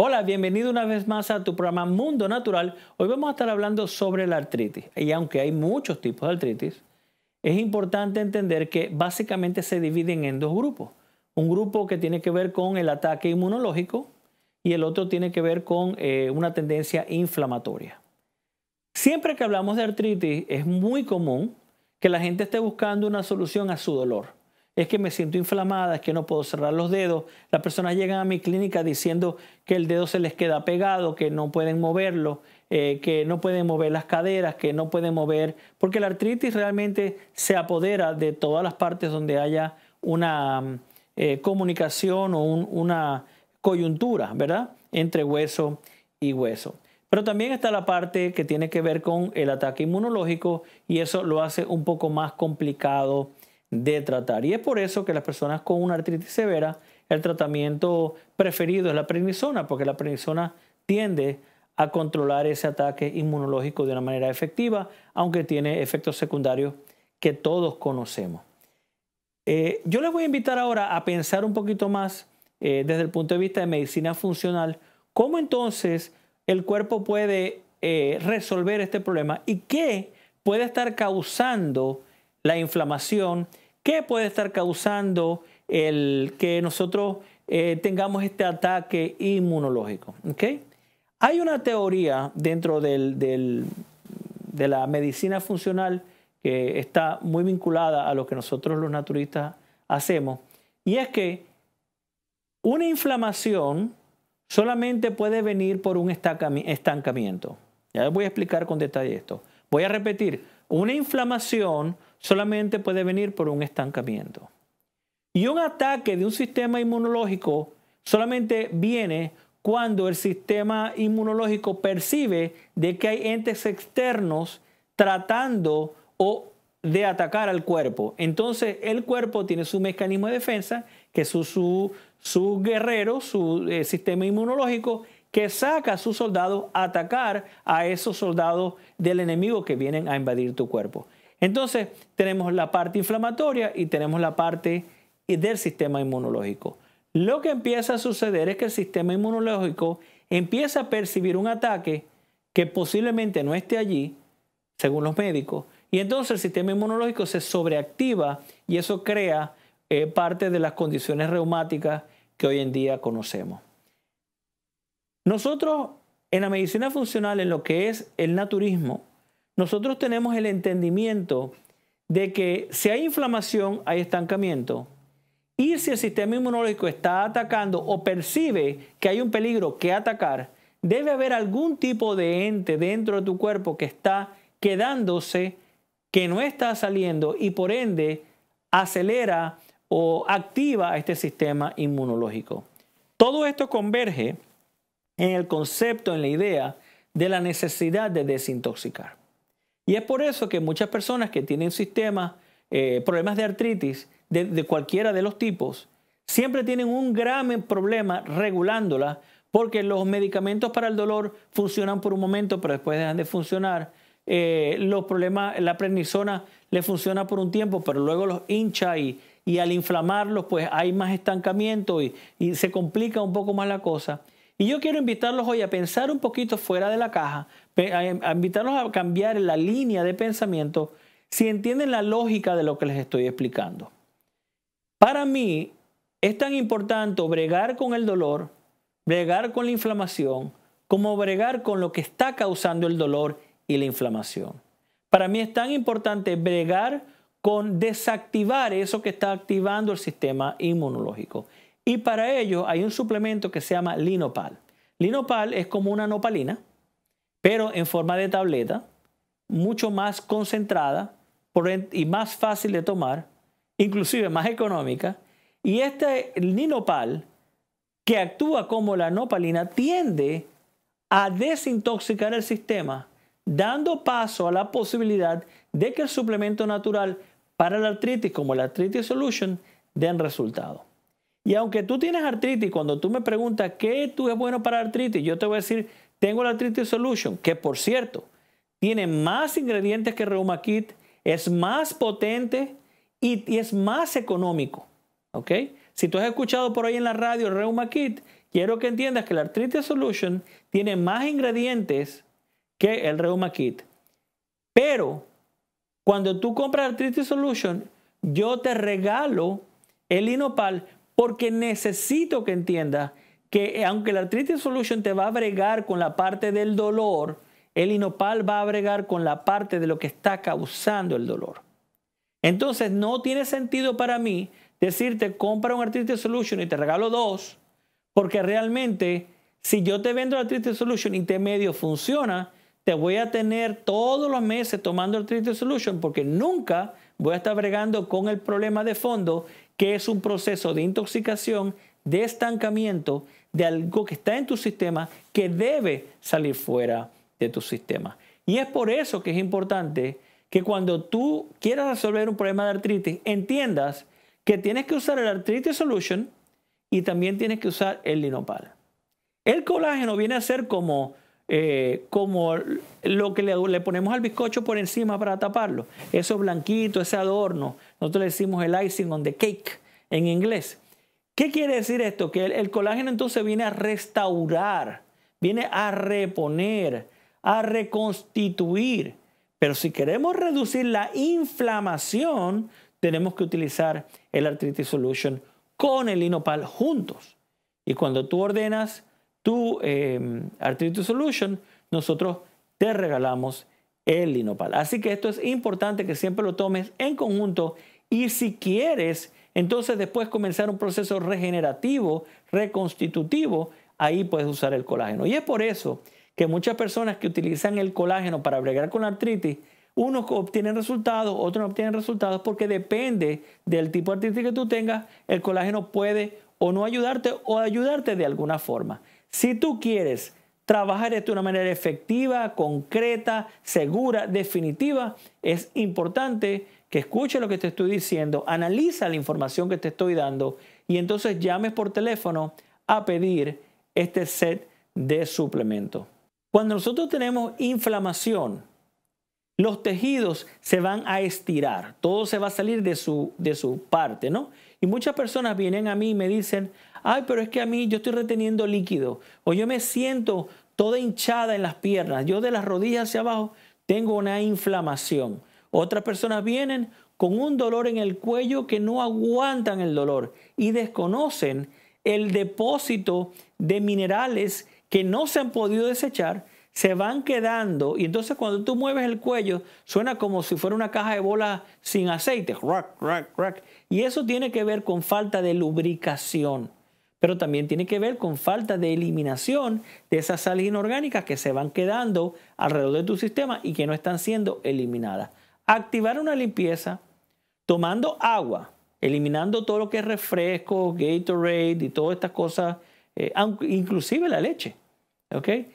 Hola, bienvenido una vez más a tu programa Mundo Natural. Hoy vamos a estar hablando sobre la artritis. Y aunque hay muchos tipos de artritis, es importante entender que básicamente se dividen en dos grupos. Un grupo que tiene que ver con el ataque inmunológico y el otro tiene que ver con eh, una tendencia inflamatoria. Siempre que hablamos de artritis es muy común que la gente esté buscando una solución a su dolor es que me siento inflamada, es que no puedo cerrar los dedos. Las personas llegan a mi clínica diciendo que el dedo se les queda pegado, que no pueden moverlo, eh, que no pueden mover las caderas, que no pueden mover, porque la artritis realmente se apodera de todas las partes donde haya una mm, eh, comunicación o una coyuntura, ¿verdad? Entre hueso y hueso. Pero también está la parte que tiene que ver con el ataque inmunológico y eso lo hace un poco más complicado de tratar. Y es por eso que las personas con una artritis severa, el tratamiento preferido es la prednisona, porque la prednisona tiende a controlar ese ataque inmunológico de una manera efectiva, aunque tiene efectos secundarios que todos conocemos. Eh, yo les voy a invitar ahora a pensar un poquito más eh, desde el punto de vista de medicina funcional, cómo entonces el cuerpo puede eh, resolver este problema y qué puede estar causando la inflamación, qué puede estar causando el que nosotros eh, tengamos este ataque inmunológico. Hay una teoría dentro de la medicina funcional que está muy vinculada a lo que nosotros los naturistas hacemos, y es que una inflamación solamente puede venir por un estancamiento. Ya les voy a explicar con detalle esto. Voy a repetir, una inflamación solamente puede venir por un estancamiento. Y un ataque de un sistema inmunológico solamente viene cuando el sistema inmunológico percibe de que hay entes externos tratando o de atacar al cuerpo. Entonces el cuerpo tiene su mecanismo de defensa, que es su, guerrero, su eh, sistema inmunológico, que saca a sus soldados a atacar a esos soldados del enemigo que vienen a invadir tu cuerpo. Entonces, tenemos la parte inflamatoria y tenemos la parte del sistema inmunológico. Lo que empieza a suceder es que el sistema inmunológico empieza a percibir un ataque que posiblemente no esté allí, según los médicos, y entonces el sistema inmunológico se sobreactiva y eso crea eh, parte de las condiciones reumáticas que hoy en día conocemos. Nosotros en la medicina funcional, en lo que es el naturismo, nosotros tenemos el entendimiento de que si hay inflamación, hay estancamiento. Y si el sistema inmunológico está atacando o percibe que hay un peligro que atacar, debe haber algún tipo de ente dentro de tu cuerpo que está quedándose, que no está saliendo y por ende acelera o activa este sistema inmunológico. Todo esto converge en el concepto, en la idea de la necesidad de desintoxicar. Y es por eso que muchas personas que tienen sistemas, eh, problemas de artritis, de, cualquiera de los tipos, siempre tienen un gran problema regulándola porque los medicamentos para el dolor funcionan por un momento, pero después dejan de funcionar. Eh, los problemas, la prednisona le funciona por un tiempo, pero luego los hincha y, y al inflamarlos, pues hay más estancamiento y se complica un poco más la cosa. Y yo quiero invitarlos hoy a pensar un poquito fuera de la caja, a invitarlos a cambiar la línea de pensamiento si entienden la lógica de lo que les estoy explicando. Para mí es tan importante bregar con el dolor, bregar con la inflamación, como bregar con lo que está causando el dolor y la inflamación. Para mí es tan importante bregar con desactivar eso que está activando el sistema inmunológico. Y para ello hay un suplemento que se llama Linopal. Linopal es como una nopalina, pero en forma de tableta, mucho más concentrada y más fácil de tomar, inclusive más económica. Y este Linopal, que actúa como la nopalina, tiende a desintoxicar el sistema, dando paso a la posibilidad de que el suplemento natural para la artritis, como la Artritis Solution, den resultado. Y aunque tú tienes artritis, cuando tú me preguntas qué tú es bueno para artritis, yo te voy a decir, tengo la artritis solution, que por cierto, tiene más ingredientes que Kit, es más potente y, es más económico. ¿Ok? Si tú has escuchado por ahí en la radio Kit, quiero que entiendas que la artritis solution tiene más ingredientes que el Kit. Pero cuando tú compras Artritis Solution, yo te regalo el Inopal porque necesito que entiendas que eh, aunque el Arthritis Solution te va a bregar con la parte del dolor, el inopal va a bregar con la parte de lo que está causando el dolor. Entonces no tiene sentido para mí decirte compra un Arthritis Solution y te regalo dos, porque realmente si yo te vendo la Arthritis Solution y te medio funciona, te voy a tener todos los meses tomando Arthritis Solution porque nunca voy a estar bregando con el problema de fondo que es un proceso de intoxicación, de estancamiento, de algo que está en tu sistema que debe salir fuera de tu sistema. Y es por eso que es importante que cuando tú quieras resolver un problema de artritis, entiendas que tienes que usar el Artritis Solution y también tienes que usar el linopal. El colágeno viene a ser como, eh, como lo que le, le, ponemos al bizcocho por encima para taparlo. Eso blanquito, ese adorno, nosotros le decimos el icing on the cake en inglés. ¿Qué quiere decir esto? Que el, colágeno entonces viene a restaurar, viene a reponer, a reconstituir. Pero si queremos reducir la inflamación, tenemos que utilizar el Arthritis Solution con el Inopal juntos. Y cuando tú ordenas tu eh, Arthritis Solution, nosotros te regalamos el linopal. Así que esto es importante que siempre lo tomes en conjunto y si quieres, entonces después comenzar un proceso regenerativo, reconstitutivo, ahí puedes usar el colágeno. Y es por eso que muchas personas que utilizan el colágeno para bregar con la artritis, unos obtienen resultados, otros no obtienen resultados, porque depende del tipo de artritis que tú tengas, el colágeno puede o no ayudarte o ayudarte de alguna forma. Si tú quieres Trabajar esto de una manera efectiva, concreta, segura, definitiva. Es importante que escuche lo que te estoy diciendo, analiza la información que te estoy dando y entonces llames por teléfono a pedir este set de suplementos. Cuando nosotros tenemos inflamación, los tejidos se van a estirar, todo se va a salir de su, de parte, ¿no? Y muchas personas vienen a mí y me dicen, ay, pero es que a mí yo estoy reteniendo líquido, o yo me siento toda hinchada en las piernas, yo de las rodillas hacia abajo tengo una inflamación. Otras personas vienen con un dolor en el cuello que no aguantan el dolor y desconocen el depósito de minerales que no se han podido desechar se van quedando y entonces cuando tú mueves el cuello suena como si fuera una caja de bolas sin aceite, Y eso tiene que ver con falta de lubricación, pero también tiene que ver con falta de eliminación de esas sales inorgánicas que se van quedando alrededor de tu sistema y que no están siendo eliminadas. Activar una limpieza tomando agua, eliminando todo lo que es refresco, Gatorade y todas estas cosas, eh, inclusive la leche. ¿okay?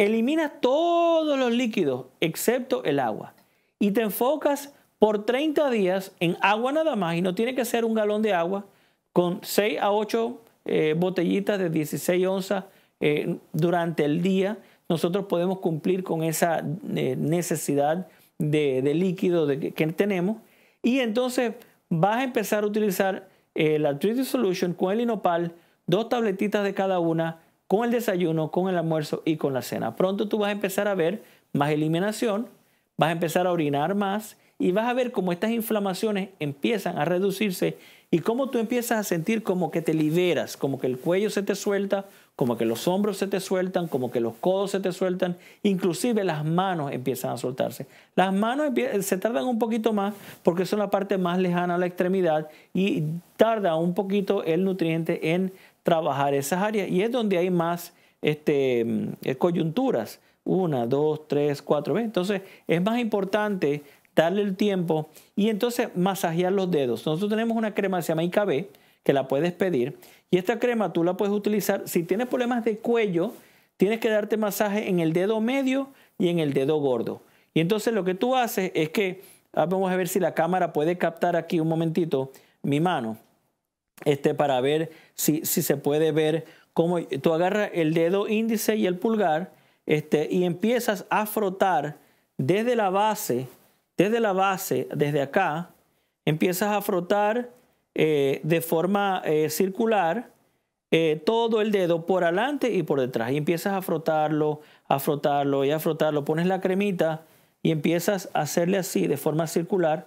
Elimina todos los líquidos excepto el agua y te enfocas por 30 días en agua nada más y no tiene que ser un galón de agua con 6 a 8 eh, botellitas de 16 onzas eh, durante el día. Nosotros podemos cumplir con esa eh, necesidad de, líquido que, tenemos y entonces vas a empezar a utilizar la 3D Solution con el inopal, dos tabletitas de cada una con el desayuno, con el almuerzo y con la cena. Pronto tú vas a empezar a ver más eliminación, vas a empezar a orinar más y vas a ver cómo estas inflamaciones empiezan a reducirse y cómo tú empiezas a sentir como que te liberas, como que el cuello se te suelta, como que los hombros se te sueltan, como que los codos se te sueltan, inclusive las manos empiezan a soltarse. Las manos se tardan un poquito más porque son la parte más lejana a la extremidad y tarda un poquito el nutriente en trabajar esas áreas y es donde hay más este, eh, coyunturas. Una, dos, tres, cuatro. Entonces es más importante darle el tiempo y entonces masajear los dedos. Nosotros tenemos una crema que se llama IKB, que la puedes pedir. Y esta crema tú la puedes utilizar si tienes problemas de cuello, tienes que darte masaje en el dedo medio y en el dedo gordo. Y entonces lo que tú haces es que, ah, vamos a ver si la cámara puede captar aquí un momentito mi mano este, para ver si, se puede ver cómo tú agarras el dedo índice y el pulgar este, y empiezas a frotar desde la base, desde la base, desde acá, empiezas a frotar eh, de forma eh, circular eh, todo el dedo por adelante y por detrás. Y empiezas a frotarlo, a frotarlo y a frotarlo. Pones la cremita y empiezas a hacerle así de forma circular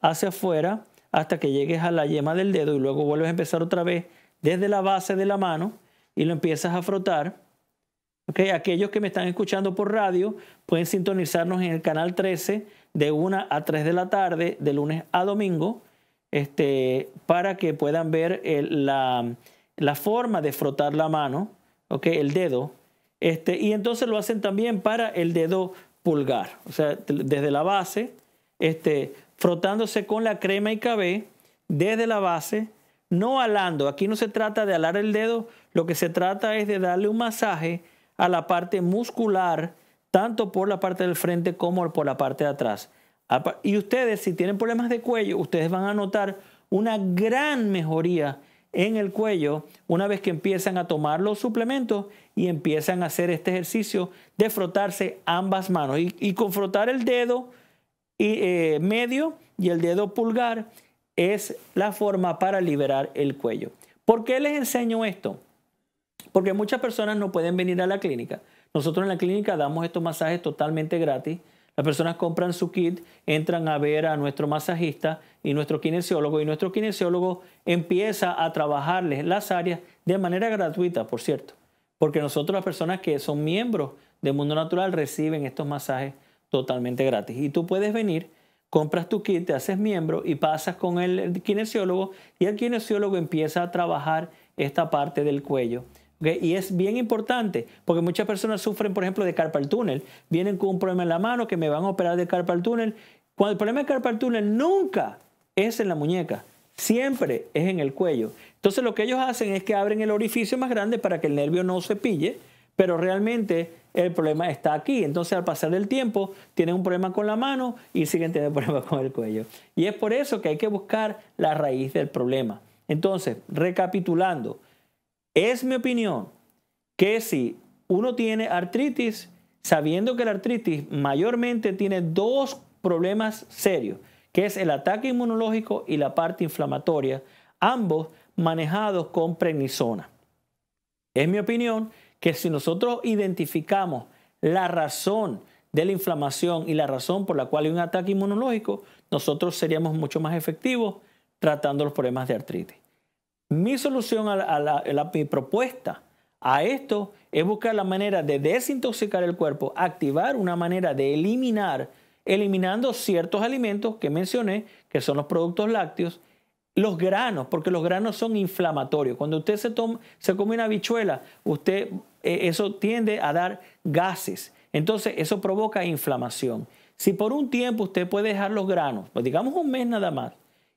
hacia afuera hasta que llegues a la yema del dedo y luego vuelves a empezar otra vez desde la base de la mano y lo empiezas a frotar. Okay, aquellos que me están escuchando por radio pueden sintonizarnos en el canal 13 de 1 a 3 de la tarde, de lunes a domingo, este, para que puedan ver la, forma de frotar la mano, okay, el dedo. Este, y entonces lo hacen también para el dedo pulgar, o sea, desde la base, este, frotándose con la crema y cabé desde la base, no alando. Aquí no se trata de alar el dedo, lo que se trata es de darle un masaje a la parte muscular, tanto por la parte del frente como por la parte de atrás. Y ustedes, si tienen problemas de cuello, ustedes van a notar una gran mejoría en el cuello una vez que empiezan a tomar los suplementos y empiezan a hacer este ejercicio de frotarse ambas manos. y con frotar el dedo, y, eh, medio y el dedo pulgar es la forma para liberar el cuello. ¿Por qué les enseño esto? Porque muchas personas no pueden venir a la clínica. Nosotros en la clínica damos estos masajes totalmente gratis. Las personas compran su kit, entran a ver a nuestro masajista y nuestro kinesiólogo y nuestro kinesiólogo empieza a trabajarles las áreas de manera gratuita, por cierto, porque nosotros las personas que son miembros del Mundo Natural reciben estos masajes totalmente gratis. Y tú puedes venir, compras tu kit, te haces miembro y pasas con el kinesiólogo y el kinesiólogo empieza a trabajar esta parte del cuello. Y es bien importante, porque muchas personas sufren, por ejemplo, de carpal túnel. Vienen con un problema en la mano que me van a operar de carpal túnel. Cuando el problema de carpal túnel nunca es en la muñeca, siempre es en el cuello. Entonces lo que ellos hacen es que abren el orificio más grande para que el nervio no se pille pero realmente el problema está aquí. Entonces al pasar del tiempo tienen un problema con la mano y siguen teniendo problemas con el cuello. Y es por eso que hay que buscar la raíz del problema. Entonces, recapitulando, es mi opinión que si uno tiene artritis, sabiendo que la artritis mayormente tiene dos problemas serios, que es el ataque inmunológico y la parte inflamatoria, ambos manejados con prednisona. Es mi opinión que si nosotros identificamos la razón de la inflamación y la razón por la cual hay un ataque inmunológico, nosotros seríamos mucho más efectivos tratando los problemas de artritis. Mi solución, a la, mi propuesta a esto es buscar la manera de desintoxicar el cuerpo, activar una manera de eliminar, eliminando ciertos alimentos que mencioné, que son los productos lácteos, los granos, porque los granos son inflamatorios. Cuando usted se, se come una bichuela, usted e, eso tiende a dar gases. Entonces, eso provoca inflamación. Si por un tiempo usted puede dejar los granos, pues digamos un mes nada más,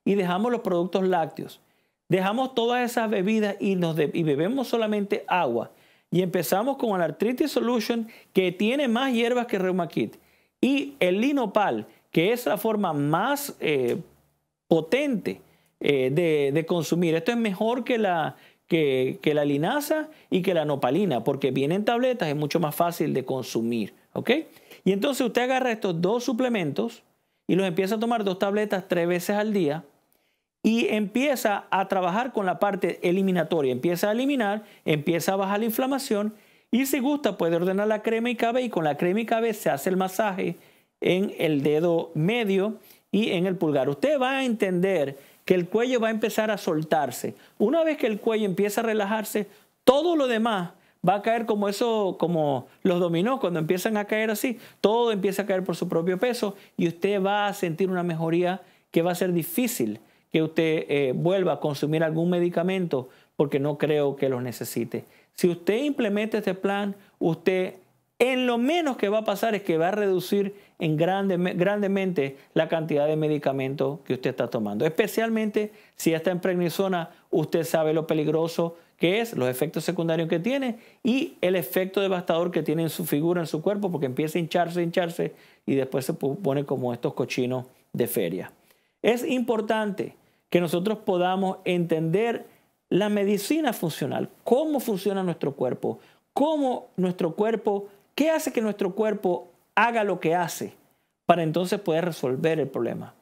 y dejamos los productos lácteos, dejamos todas esas bebidas y, nos bebemos solamente agua, y empezamos con el Artritis Solution, que tiene más hierbas que Reumakit, y el linopal, que es la forma más eh, potente eh, de, consumir. Esto es mejor que la, que, la linaza y que la nopalina, porque vienen tabletas, es mucho más fácil de consumir. ¿Ok? Y entonces usted agarra estos dos suplementos y los empieza a tomar dos tabletas tres veces al día y empieza a trabajar con la parte eliminatoria. Empieza a eliminar, empieza a bajar la inflamación y si gusta puede ordenar la crema y cabe y con la crema y cabe se hace el masaje en el dedo medio y en el pulgar. Usted va a entender que el cuello va a empezar a soltarse. Una vez que el cuello empieza a relajarse, todo lo demás va a caer como eso, como los dominó, cuando empiezan a caer así, todo empieza a caer por su propio peso y usted va a sentir una mejoría que va a ser difícil que usted eh, vuelva a consumir algún medicamento porque no creo que lo necesite. Si usted implementa este plan, usted en lo menos que va a pasar es que va a reducir en grandemente la cantidad de medicamentos que usted está tomando. Especialmente si está en prednisona, usted sabe lo peligroso que es, los efectos secundarios que tiene y el efecto devastador que tiene en su figura, en su cuerpo, porque empieza a hincharse, hincharse y después se pone como estos cochinos de feria. Es importante que nosotros podamos entender la medicina funcional, cómo funciona nuestro cuerpo, cómo nuestro cuerpo ¿Qué hace que nuestro cuerpo haga lo que hace para entonces poder resolver el problema?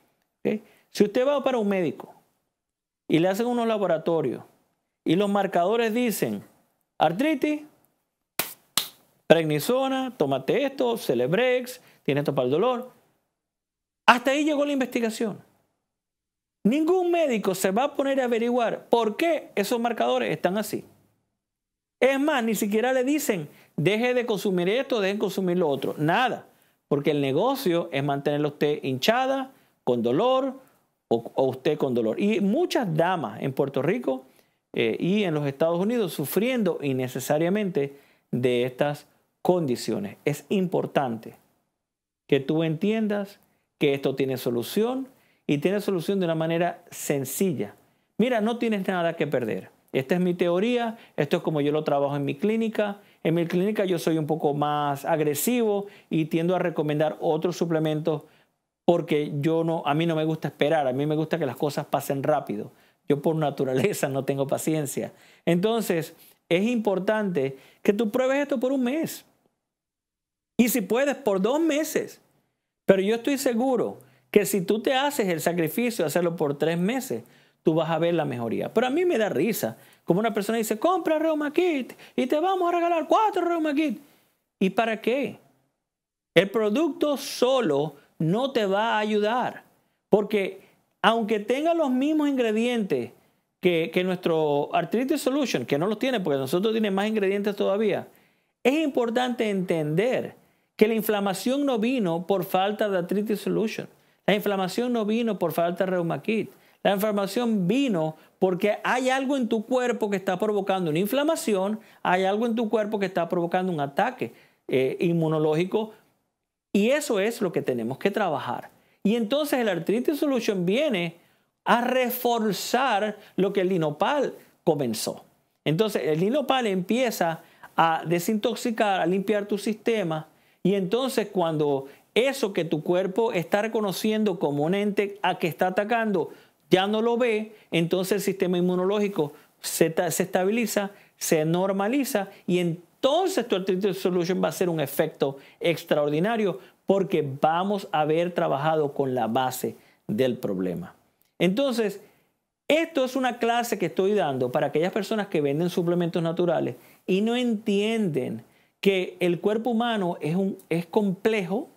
Si usted va para un médico y le hacen unos laboratorios y los marcadores dicen artritis, pregnisona, tómate esto, Celebrex, tiene esto para el dolor. Hasta ahí llegó la investigación. Ningún médico se va a poner a averiguar por qué esos marcadores están así. Es más, ni siquiera le dicen, deje de consumir esto, de consumir lo otro. Nada, porque el negocio es mantenerlo usted hinchada, con dolor o, usted con dolor. Y muchas damas en Puerto Rico eh, y en los Estados Unidos sufriendo innecesariamente de estas condiciones. Es importante que tú entiendas que esto tiene solución y tiene solución de una manera sencilla. Mira, no tienes nada que perder. Esta es mi teoría, esto es como yo lo trabajo en mi clínica. En mi clínica yo soy un poco más agresivo y tiendo a recomendar otros suplementos porque yo no, a mí no me gusta esperar, a mí me gusta que las cosas pasen rápido. Yo por naturaleza no tengo paciencia. Entonces, es importante que tú pruebes esto por un mes. Y si puedes, por dos meses. Pero yo estoy seguro que si tú te haces el sacrificio de hacerlo por tres meses, tú vas a ver la mejoría. Pero a mí me da risa. Como una persona dice, compra Reuma Kit y te vamos a regalar cuatro Reuma Kit. ¿Y para qué? El producto solo no te va a ayudar. Porque aunque tenga los mismos ingredientes que, nuestro Arthritis Solution, que no los tiene porque nosotros tenemos más ingredientes todavía, es importante entender que la inflamación no vino por falta de Arthritis Solution. La inflamación no vino por falta de Kit. La inflamación vino porque hay algo en tu cuerpo que está provocando una inflamación, hay algo en tu cuerpo que está provocando un ataque eh, inmunológico y eso es lo que tenemos que trabajar. Y entonces el Artritis Solution viene a reforzar lo que el linopal comenzó. Entonces el linopal empieza a desintoxicar, a limpiar tu sistema y entonces cuando eso que tu cuerpo está reconociendo como un ente a que está atacando ya no lo ve, entonces el sistema inmunológico se, estabiliza, se normaliza y entonces tu artritis solution va a ser un efecto extraordinario porque vamos a haber trabajado con la base del problema. Entonces, esto es una clase que estoy dando para aquellas personas que venden suplementos naturales y no entienden que el cuerpo humano es, un, es complejo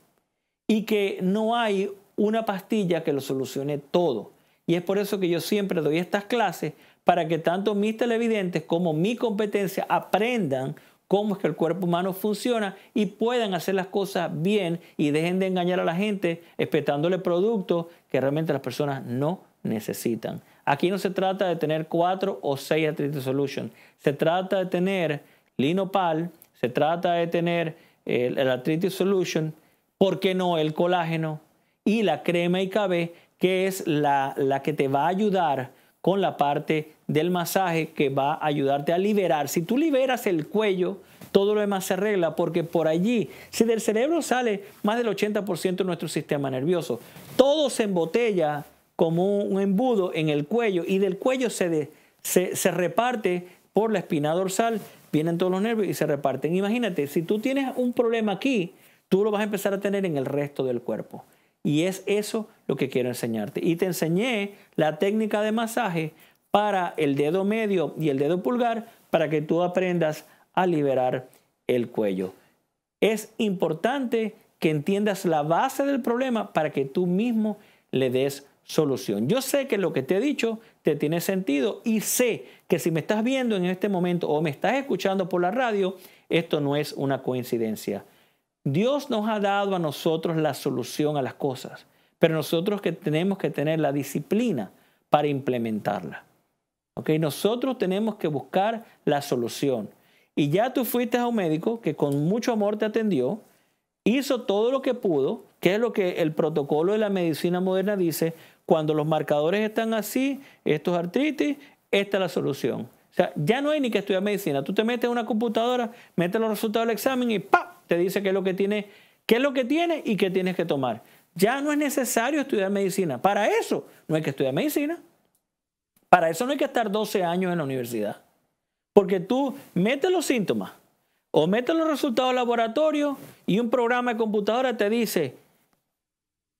y que no hay una pastilla que lo solucione todo. Y es por eso que yo siempre doy estas clases para que tanto mis televidentes como mi competencia aprendan cómo es que el cuerpo humano funciona y puedan hacer las cosas bien y dejen de engañar a la gente espetándole productos que realmente las personas no necesitan. Aquí no se trata de tener cuatro o seis Atritis Solution. Se trata de tener Linopal, se trata de tener el, eh, el Solution, ¿por qué no el colágeno y la crema y IKB que es la, que te va a ayudar con la parte del masaje que va a ayudarte a liberar. Si tú liberas el cuello, todo lo demás se arregla porque por allí, si del cerebro sale más del 80% de nuestro sistema nervioso, todo se embotella como un embudo en el cuello y del cuello se reparte por la espina dorsal, vienen todos los nervios y se reparten. Imagínate, si tú tienes un problema aquí, tú lo vas a empezar a tener en el resto del cuerpo. Y es eso lo que quiero enseñarte. Y te enseñé la técnica de masaje para el dedo medio y el dedo pulgar para que tú aprendas a liberar el cuello. Es importante que entiendas la base del problema para que tú mismo le des solución. Yo sé que lo que te he dicho te tiene sentido y sé que si me estás viendo en este momento o me estás escuchando por la radio, esto no es una coincidencia. Dios nos ha dado a nosotros la solución a las cosas, pero nosotros que tenemos que tener la disciplina para implementarla. Nosotros tenemos que buscar la solución. Y ya tú fuiste a un médico que con mucho amor te atendió, hizo todo lo que pudo, que es lo que el protocolo de la medicina moderna dice, cuando los marcadores están así, esto es artritis, esta es la solución. O sea, ya no hay ni que estudiar medicina. Tú te metes en una computadora, metes los resultados del examen y ¡pap! te dice qué es lo que tiene, qué es lo que tiene y qué tienes que tomar. Ya no es necesario estudiar medicina. Para eso no hay que estudiar medicina. Para eso no hay que estar 12 años en la universidad. Porque tú metes los síntomas o metes los resultados laboratorios laboratorio y un programa de computadora te dice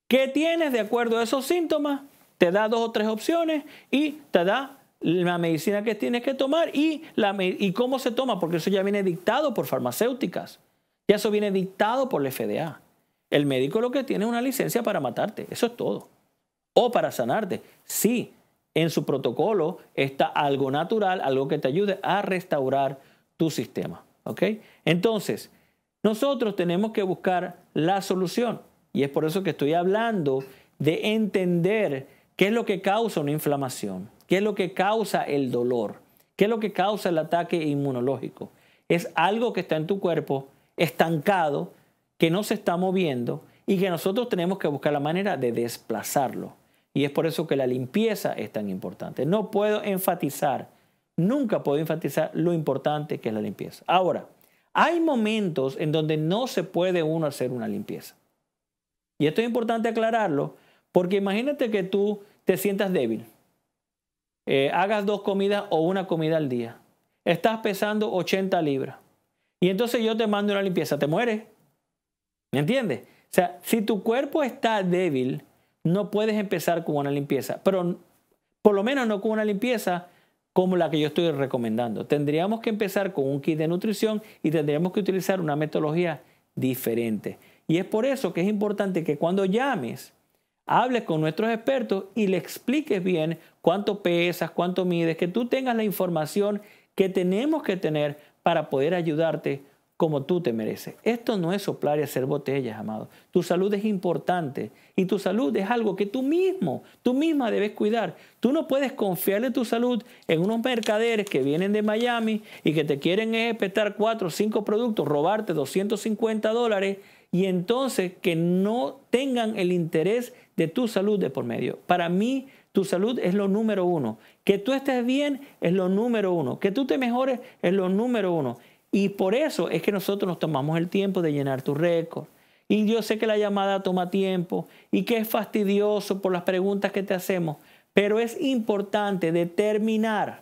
qué tienes de acuerdo a esos síntomas, te da dos o tres opciones y te da la medicina que tienes que tomar y, la, y cómo se toma, porque eso ya viene dictado por farmacéuticas ya eso viene dictado por la FDA. El médico lo que tiene es una licencia para matarte, eso es todo. O para sanarte. Sí, en su protocolo está algo natural, algo que te ayude a restaurar tu sistema. ¿Ok? Entonces, nosotros tenemos que buscar la solución. Y es por eso que estoy hablando de entender qué es lo que causa una inflamación, qué es lo que causa el dolor, qué es lo que causa el ataque inmunológico. Es algo que está en tu cuerpo estancado, que no se está moviendo y que nosotros tenemos que buscar la manera de desplazarlo. Y es por eso que la limpieza es tan importante. No puedo enfatizar, nunca puedo enfatizar lo importante que es la limpieza. Ahora, hay momentos en donde no se puede uno hacer una limpieza. Y esto es importante aclararlo, porque imagínate que tú te sientas débil, eh, hagas dos comidas o una comida al día, estás pesando 80 libras y entonces yo te mando una limpieza, te mueres. ¿Me entiendes? O sea, si tu cuerpo está débil, no puedes empezar con una limpieza, pero por lo menos no con una limpieza como la que yo estoy recomendando. Tendríamos que empezar con un kit de nutrición y tendríamos que utilizar una metodología diferente. Y es por eso que es importante que cuando llames, hables con nuestros expertos y le expliques bien cuánto pesas, cuánto mides, que tú tengas la información que tenemos que tener para poder ayudarte como tú te mereces. Esto no es soplar y hacer botellas, amado. Tu salud es importante y tu salud es algo que tú mismo, tú misma debes cuidar. Tú no puedes confiarle tu salud en unos mercaderes que vienen de Miami y que te quieren espetar cuatro o cinco productos, robarte 250 dólares y entonces que no tengan el interés de tu salud de por medio. Para mí, tu salud es lo número uno que tú estés bien es lo número uno. Que tú te mejores es lo número uno. Y por eso es que nosotros nos tomamos el tiempo de llenar tu récord. Y yo sé que la llamada toma tiempo y que es fastidioso por las preguntas que te hacemos, pero es importante determinar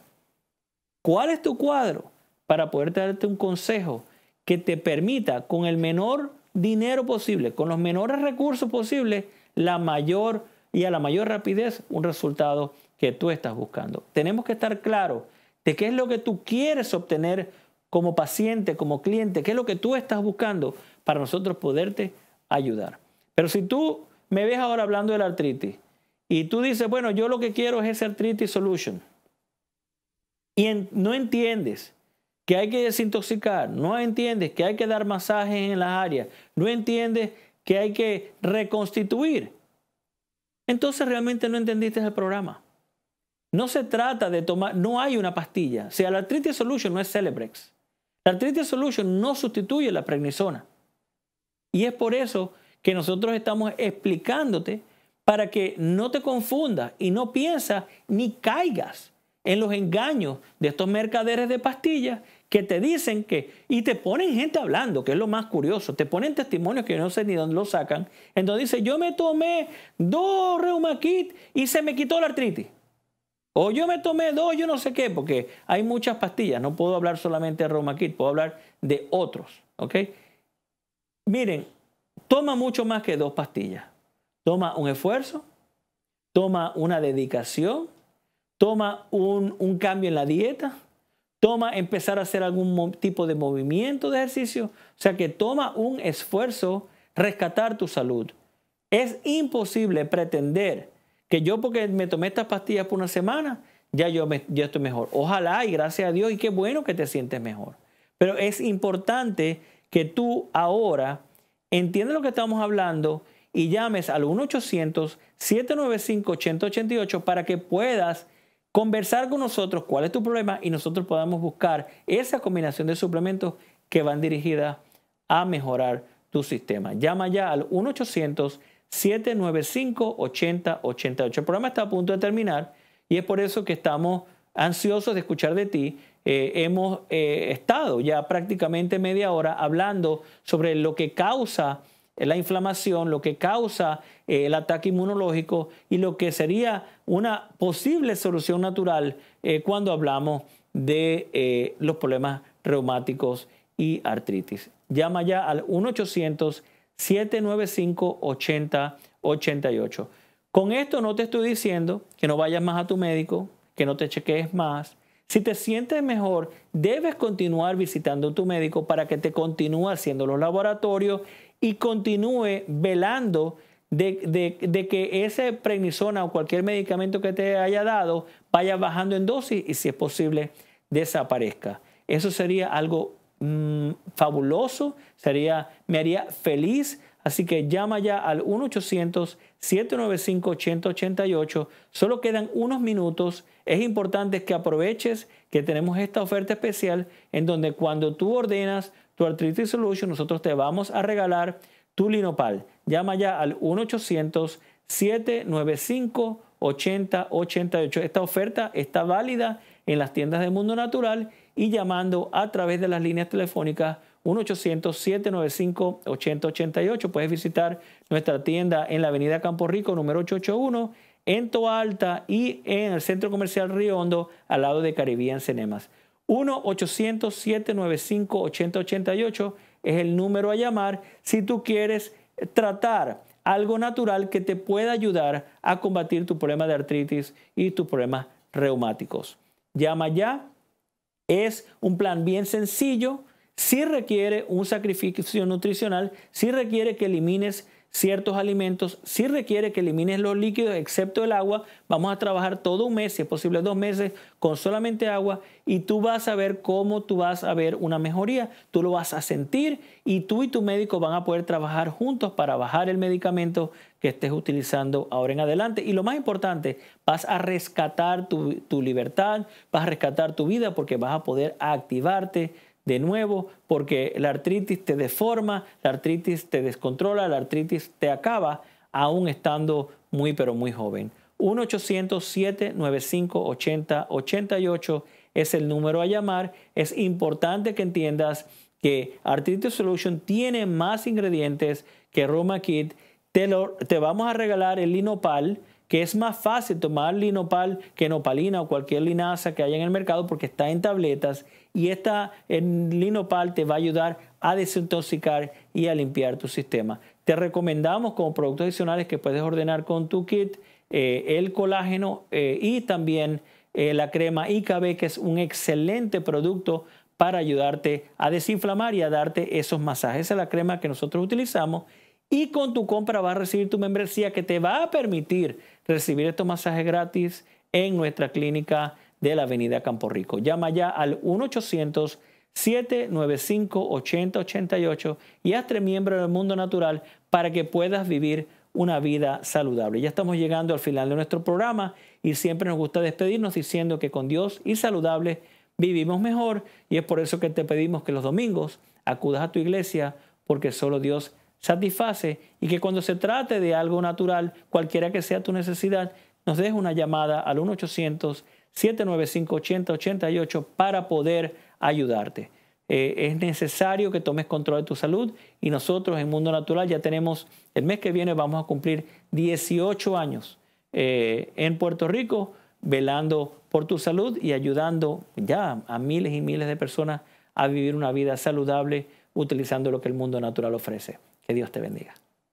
cuál es tu cuadro para poder darte un consejo que te permita con el menor dinero posible, con los menores recursos posibles, la mayor y a la mayor rapidez un resultado que tú estás buscando. Tenemos que estar claros de qué es lo que tú quieres obtener como paciente, como cliente, qué es lo que tú estás buscando para nosotros poderte ayudar. Pero si tú me ves ahora hablando de la artritis y tú dices, bueno, yo lo que quiero es ese artritis solution y no entiendes que hay que desintoxicar, no entiendes que hay que dar masajes en las áreas, no entiendes que hay que reconstituir, entonces realmente no entendiste el programa. No se trata de tomar, no hay una pastilla. O sea, la artritis solution no es Celebrex. La artritis solution no sustituye la prednisona. Y es por eso que nosotros estamos explicándote para que no te confundas y no piensas ni caigas en los engaños de estos mercaderes de pastillas que te dicen que, y te ponen gente hablando, que es lo más curioso, te ponen testimonios que yo no sé ni dónde lo sacan, Entonces dice, yo me tomé dos reumaquit y se me quitó la artritis. O yo me tomé dos, yo no sé qué, porque hay muchas pastillas. No puedo hablar solamente de Roma Kit, puedo hablar de otros. Miren, toma mucho más que dos pastillas. Toma un esfuerzo, toma una dedicación, toma un, un cambio en la dieta, toma empezar a hacer algún tipo de movimiento de ejercicio. O sea que toma un esfuerzo rescatar tu salud. Es imposible pretender que yo porque me tomé estas pastillas por una semana, ya yo, ya estoy mejor. Ojalá y gracias a Dios y qué bueno que te sientes mejor. Pero es importante que tú ahora entiendas lo que estamos hablando y llames al 1 800 795 888 para que puedas conversar con nosotros cuál es tu problema y nosotros podamos buscar esa combinación de suplementos que van dirigidas a mejorar tu sistema. Llama ya al 1 800 795-8088. El programa está a punto de terminar y es por eso que estamos ansiosos de escuchar de ti. Eh, hemos eh, estado ya prácticamente media hora hablando sobre lo que causa la inflamación, lo que causa eh, el ataque inmunológico y lo que sería una posible solución natural cuando hablamos de los problemas reumáticos y artritis. Llama ya al 1 800 795 8088 Con esto no te estoy diciendo que no vayas más a tu médico, que no te chequees más. Si te sientes mejor, debes continuar visitando a tu médico para que te continúe haciendo los laboratorios y continúe velando de, que ese prednisona o cualquier medicamento que te haya dado vaya bajando en dosis y si es posible desaparezca. Eso sería algo Mm, fabuloso, sería, me haría feliz. Así que llama ya al 1 800 795 888 Solo quedan unos minutos. Es importante que aproveches que tenemos esta oferta especial en donde cuando tú ordenas tu Arthritis Solution, nosotros te vamos a regalar tu Linopal. Llama ya al 1-800-795-8088. Esta oferta está válida en las tiendas de Mundo Natural y llamando a través de las líneas telefónicas 1-800-795-8088. Puedes visitar nuestra tienda en la avenida Campo Rico, número 881, en Toalta y en el Centro Comercial Riondo, al lado de Caribbean Cinemas. 1-800-795-8088 es el número a llamar si tú quieres tratar algo natural que te pueda ayudar a combatir tu problema de artritis y tus problemas reumáticos. Llama ya es un plan bien sencillo, sí requiere un sacrificio nutricional, sí requiere que elimines ciertos alimentos, si requiere que elimines los líquidos excepto el agua. Vamos a trabajar todo un mes, si es posible dos meses, con solamente agua y tú vas a ver cómo tú vas a ver una mejoría. Tú lo vas a sentir y tú y tu médico van a poder trabajar juntos para bajar el medicamento que estés utilizando ahora en adelante. Y lo más importante, vas a rescatar tu, tu libertad, vas a rescatar tu vida porque vas a poder activarte de nuevo, porque la artritis te deforma, la artritis te descontrola, la artritis te acaba, aún estando muy pero muy joven. 1-800-795-8088 es el número a llamar. Es importante que entiendas que Artritis Solution tiene más ingredientes que Roma Kit. Te, te vamos a regalar el linopal, que es más fácil tomar linopal que nopalina o cualquier linaza que haya en el mercado porque está en tabletas y esta en linopal te va a ayudar a desintoxicar y a limpiar tu sistema. Te recomendamos como productos adicionales que puedes ordenar con tu kit eh, el colágeno eh, y también eh, la crema IKB, que es un excelente producto para ayudarte a desinflamar y a darte esos masajes. a es la crema que nosotros utilizamos. Y con tu compra vas a recibir tu membresía que te va a permitir recibir estos masajes gratis en nuestra clínica de la Avenida Campo Rico. Llama ya al 1-800. 795-8088 y hazte miembro del mundo natural para que puedas vivir una vida saludable. Ya estamos llegando al final de nuestro programa y siempre nos gusta despedirnos diciendo que con Dios y saludable vivimos mejor y es por eso que te pedimos que los domingos acudas a tu iglesia porque solo Dios satisface y que cuando se trate de algo natural, cualquiera que sea tu necesidad, nos des una llamada al 1 800 795-8088 para poder ayudarte. Eh, es necesario que tomes control de tu salud y nosotros en Mundo Natural ya tenemos, el mes que viene vamos a cumplir 18 años eh, en Puerto Rico velando por tu salud y ayudando ya a miles y miles de personas a vivir una vida saludable utilizando lo que el mundo natural ofrece. Que Dios te bendiga.